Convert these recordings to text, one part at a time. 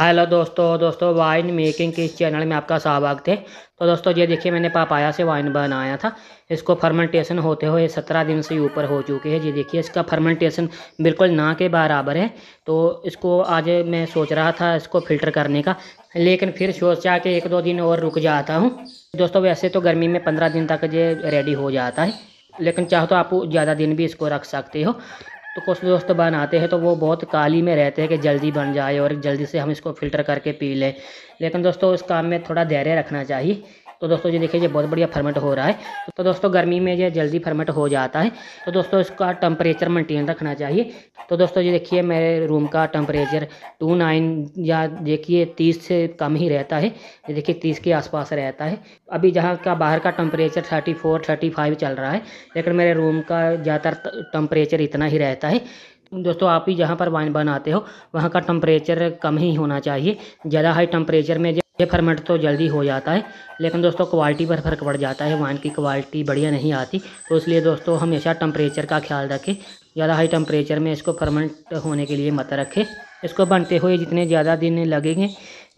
hello दोस्तों दोस्तों wine making के इस चैनल में आपका स्वागत है तो दोस्तों ये देखिए मैंने पापाया से वाइन बनाया था इसको फर्मेंटेशन होते हुए सत्रह दिन से ऊपर हो चुके हैं ये देखिए इसका फर्मेंटेशन बिल्कुल ना के बराबर है तो इसको आज मैं सोच रहा था इसको फिल्टर करने का लेकिन फिर सोचा कि एक दो दिन और रुक जाता हूँ दोस्तों वैसे तो गर्मी में पंद्रह दिन तक ये रेडी हो जाता है लेकिन चाहो तो आप ज़्यादा दिन भी इसको रख सकते हो तो कुछ दोस्त बनाते हैं तो वो बहुत काली में रहते हैं कि जल्दी बन जाए और जल्दी से हम इसको फ़िल्टर करके पी लें लेकिन दोस्तों इस काम में थोड़ा धैर्य रखना चाहिए तो दोस्तों ये देखिए ये बहुत बढ़िया फर्मेंट हो रहा है तो दोस्तों गर्मी में ये जल्दी फर्मेंट हो जाता है तो दोस्तों इसका टेम्परेचर मेंटेन रखना चाहिए तो दोस्तों ये देखिए मेरे रूम का टेम्परेचर टू नाइन या देखिए तीस से कम ही रहता है ये देखिए तीस के आसपास रहता है अभी जहाँ का बाहर का temperature thirty four thirty five चल रहा है लेकिन मेरे रूम का ज़्यादातर टेम्परेचर इतना ही रहता है दोस्तों आप ही जहाँ पर वाइन बनाते हो वहाँ का टम्परेचर कम ही होना चाहिए ज़्यादा हाई टेम्परेचर में ये फर्मेंट तो जल्दी हो जाता है लेकिन दोस्तों क्वालिटी पर फ़र्क पड़ जाता है वाइन की क्वालिटी बढ़िया नहीं आती तो इसलिए दोस्तों हमेशा टम्परेचर का ख्याल रखें ज़्यादा हाई टम्परेचर में इसको फर्मेंट होने के लिए मत रखें इसको बनते हुए जितने ज़्यादा दिन लगेंगे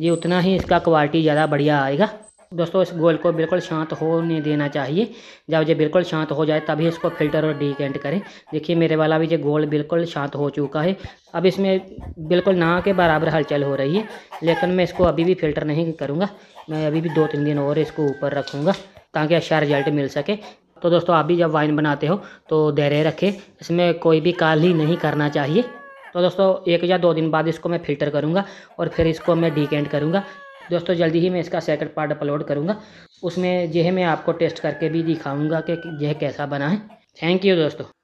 ये उतना ही इसका क्वालिटी ज़्यादा बढ़िया आएगा दोस्तों इस गोल को बिल्कुल शांत होने देना चाहिए जब ये बिल्कुल शांत हो जाए तभी इसको फिल्टर और डीकेंट करें देखिए मेरे वाला भी ये गोल बिल्कुल शांत हो चुका है अब इसमें बिल्कुल ना के बराबर हलचल हो रही है लेकिन मैं इसको अभी भी फिल्टर नहीं करूँगा मैं अभी भी दो तीन दिन और इसको ऊपर रखूँगा ताकि अच्छा रिजल्ट मिल सके तो दोस्तों आप भी जब वाइन बनाते हो तो धैर्य रखें इसमें कोई भी काली नहीं करना चाहिए तो दोस्तों एक या दो दिन बाद इसको मैं फ़िल्टर करूँगा और फिर इसको मैं डीकेंट करूँगा दोस्तों जल्दी ही मैं इसका सेकंड पार्ट अपलोड करूँगा उसमें यह मैं आपको टेस्ट करके भी दिखाऊँगा कि यह कैसा बना है थैंक यू दोस्तों